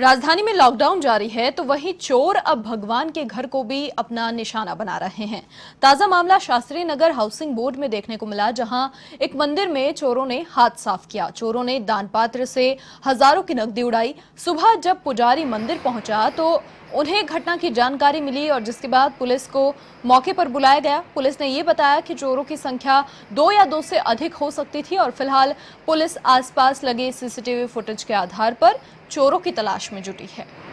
राजधानी में लॉकडाउन जारी है तो वहीं चोर अब भगवान के घर को भी अपना निशाना बना रहे हैं ताजा मामला शास्त्री नगर हाउसिंग बोर्ड में देखने को मिला जहां एक मंदिर में चोरों ने हाथ साफ किया चोरों ने दान पात्र से हजारों की नकदी उड़ाई सुबह जब पुजारी मंदिर पहुंचा तो उन्हें घटना की जानकारी मिली और जिसके बाद पुलिस को मौके पर बुलाया गया पुलिस ने ये बताया कि चोरों की संख्या दो या दो से अधिक हो सकती थी और फिलहाल पुलिस आसपास लगे सीसीटीवी फुटेज के आधार पर चोरों की तलाश में जुटी है